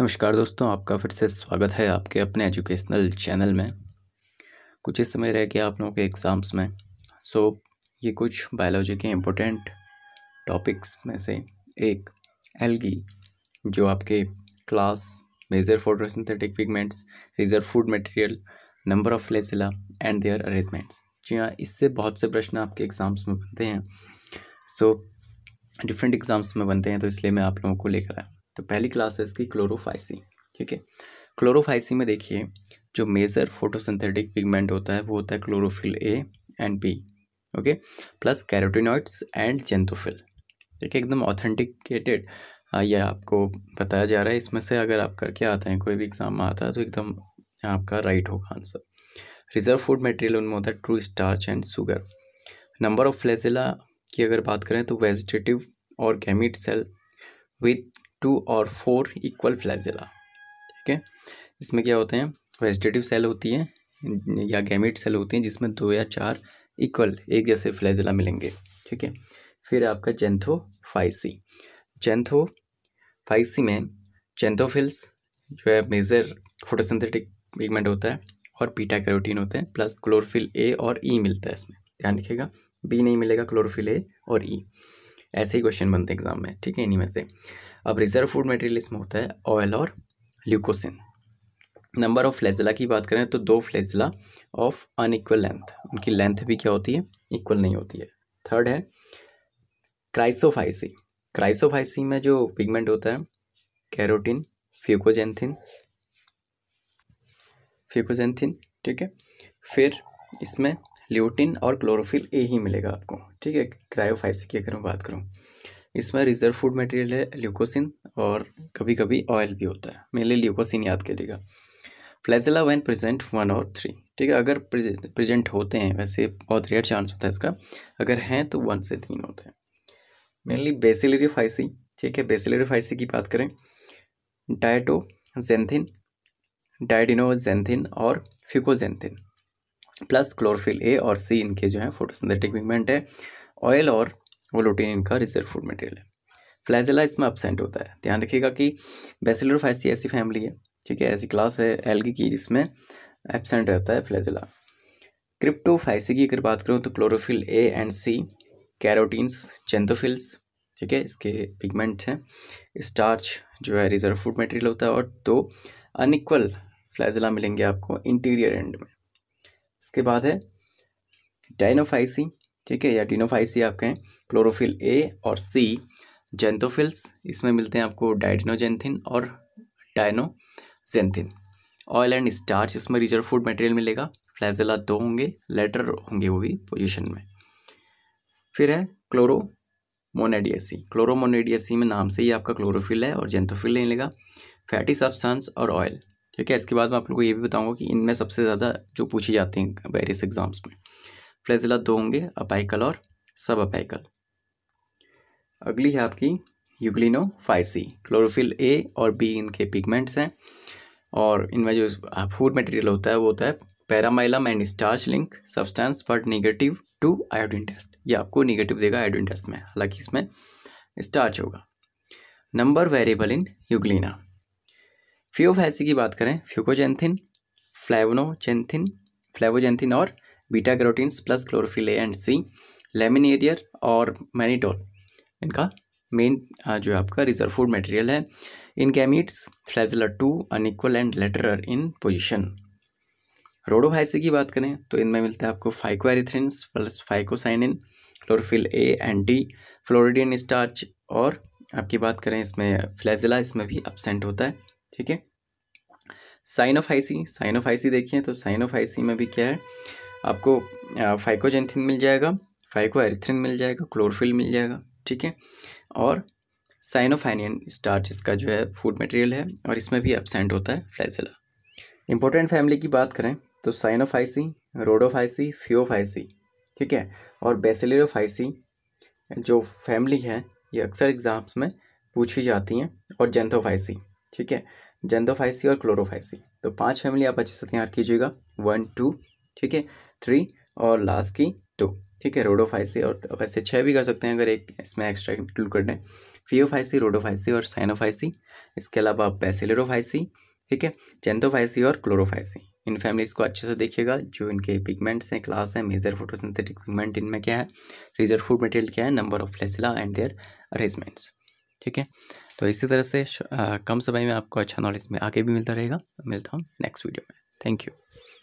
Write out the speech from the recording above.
नमस्कार दोस्तों आपका फिर से स्वागत है आपके अपने एजुकेशनल चैनल में कुछ इस समय रह गया आप लोगों के एग्ज़ाम्स में सो so, ये कुछ बायोलॉजी के इम्पोर्टेंट टॉपिक्स में से एक एलगी जो आपके class major photosynthetic pigments reserve food material number of flagella and their arrangements जी हाँ इससे बहुत से प्रश्न आपके एग्ज़ाम्स में बनते हैं सो डिफरेंट एग्ज़ाम्स में बनते हैं तो इसलिए मैं आप लोगों को लेकर आया तो पहली क्लास है इसकी क्लोरोफाइसी ठीक है क्लोरोफाइसी में देखिए जो मेजर फोटोसिंथेटिक पिगमेंट होता है वो होता है chlorophyll A and B okay plus carotenoids and xanthophyll ठीक है एकदम ऑथेंटिकेटेड हाँ, यह आपको बताया जा रहा है इसमें से अगर आप करके आते हैं कोई भी एग्ज़ाम आता है तो एकदम आपका राइट होगा आंसर रिजर्व फूड मटेरियल उनमें होता है true starch and sugar number of flagella की अगर बात करें तो वेजिटेटिव और गैमिट सेल विथ टू और फोर इक्वल फ्लैजिला ठीक है इसमें क्या होते हैं वेजिटेटिव सेल होती हैं या गैमिट सेल होती हैं जिसमें दो या चार इक्वल एक जैसे फ्लैजिला मिलेंगे ठीक है फिर आपका जेंथो फाइसी जेंथो फाइसी में जेंथोफिल्स जो है मेजर फोटोसिंथेटिक पिगमेंट होता है और पीटा कैरोटीन होते हैं प्लस क्लोरोफिल ए और ई e मिलता है इसमें ध्यान रखिएगा बी नहीं मिलेगा क्लोरोफिल ए और ई e. ऐसे ही क्वेश्चन बनते हैं एग्जाम में ठीक है इन्हीं में से अब रिजर्व फूड मटेरियल इसमें होता है ऑयल और ल्यूकोसिन नंबर ऑफ फ्लेजिला की बात करें तो दो फ्लेजिला ऑफ अनइक्वल लेंथ उनकी लेंथ भी क्या होती है इक्वल नहीं होती है थर्ड है क्राइसोफाइसी क्राइसोफाइसी में जो पिगमेंट होता है कैरोटीन फ्यूकोजेंथिन फ्यूकोजेंथिन ठीक है फिर इसमें ल्यूटिन और क्लोरोफिल ए ही मिलेगा आपको ठीक है क्रायोफाइसी की अगर मैं बात करूँ इसमें रिजर्व फूड मटेरियल है ल्यूकोसिन और कभी कभी ऑयल भी होता है मेनली ल्यूकोसिन याद करिएगा फ्लैजिला वैन प्रेजेंट वन और थ्री ठीक है अगर प्रेजेंट होते हैं वैसे बहुत रेयर चांस होता है इसका अगर हैं तो वन से तीन होते हैं मेनली बेसिलरीफाइसी ठीक है बेसिलरीफाइसी की बात करें डायटो जेंथिन डायडिनोजेंथिन और फिकोजेंथिन प्लस क्लोरोफिल ए और सी इनके जो है फोटोसिंथेटिक पिगमेंट है ऑयल और वो लोटीन इनका रिजर्व फूड मटेरियल है फ्लैजिला इसमें अपसेंट होता है ध्यान रखिएगा कि बेसिलर फैसी ऐसी फैमिली है ठीक है ऐसी क्लास है एलगी की जिसमें एबसेंट रहता है फ्लैजिला क्रिप्टोफाइसी की अगर बात करूँ तो chlorophyll A and C carotenes xanthophylls ठीक है इसके पिगमेंट हैं स्टार्च जो है रिजर्व फूड मटेरियल होता है और दो अनिक्वल फ्लैजिला मिलेंगे आपको इंटीरियर एंड में इसके बाद है डाइनोफाइसी ठीक है या टीनोफाइसी आपके हैं क्लोरोफिल ए और सी जेंथोफिल्स इसमें मिलते हैं आपको डाइडिनोजेंथिन और डायनोजेंथिन ऑयल एंड स्टार्च इसमें रिजर्व फूड मटेरियल मिलेगा फ्लैजेला दो होंगे लेटर होंगे वो भी पोजिशन में फिर है क्लोरो मोनेडियसी मोनेडियसी में नाम से ही आपका क्लोरोफिल है और जेंथोफिल नहीं लेगा फैटी सब्सटेंस और ऑयल ठीक है इसके बाद मैं आप लोगों को ये भी बताऊंगा कि इनमें सबसे ज़्यादा जो पूछी जाती हैं वेरियस एग्जाम्स में फ्लैजिला दो होंगे अपाइकल और सब अपाइकल अगली है आपकी फाइसी क्लोरोफिल ए और बी इनके पिगमेंट्स हैं और इनमें जो फूड मटेरियल होता है वो होता है paramylum and starch like substance but negative to iodine test ये आपको निगेटिव देगा आयोडीन टेस्ट में हालांकि इसमें स्टार्च होगा number variable in euglena Phaeophyceae की बात करें फ्यूकोजेंथिन फ्लेवनोजेंथिन फ्लेवोजेंथिन और beta carotenes plus chlorophyll A and C laminarin और मैनीटोल इनका मेन जो आपका रिजर्व फूड मटेरियल है in gametes flagella two unequal and lateral in position Rhodophyceae की बात करें तो इनमें मिलता है आपको phycoerythrins plus phycocyanin chlorophyll A and D floridean starch और आपकी बात करें इसमें फ्लैजिला इसमें भी अपसेंट होता है ठीक है साइनोफाइसी साइनोफाइसी देखिए तो साइनोफाइसी में भी क्या है आपको फाइकोजेंथिन मिल जाएगा फाइकोएरिथ्रिन मिल जाएगा क्लोरोफिल मिल जाएगा ठीक है और साइनोफाइनियन स्टार्च इसका जो है फूड मटेरियल है और इसमें भी एबसेंट होता है फ्लैजेला इंपॉर्टेंट फैमिली की बात करें तो साइनोफाइसी रोडोफाइसी फ्योफाइसी ठीक है और बेसिलोफाइसी जो फैमिली है ये अक्सर एग्ज़ाम्स में पूछी जाती हैं और जेंथोफाइसी ठीक है जेंथोफाइसी और क्लोरोफाइसी तो पांच फैमिली आप अच्छे से तैयार कीजिएगा वन टू ठीक है थ्री और लास्ट की टू ठीक है रोडोफाइसी और वैसे छः भी कर सकते हैं अगर एक इसमें एक्स्ट्रा इंक्लूड कर दें फीओफाइसी रोडोफाइसी और साइनोफाइसी इसके अलावा पेसिलेरोफाइसी ठीक है जेंथोफाइसी और क्लोरोफाइसी इन फैमिलीज़ को अच्छे से देखिएगा जो इनके पिगमेंट्स हैं क्लास हैं मेजर फोटोसिंथेटिक पिगमेंट इनमें क्या है रिजर्व फूड मटेरियल क्या है number of flagella and their arrangements ठीक है तो इसी तरह से आ, कम समय में आपको अच्छा नॉलेज में आगे भी मिलता रहेगा मिलता हूँ नेक्स्ट वीडियो में थैंक यू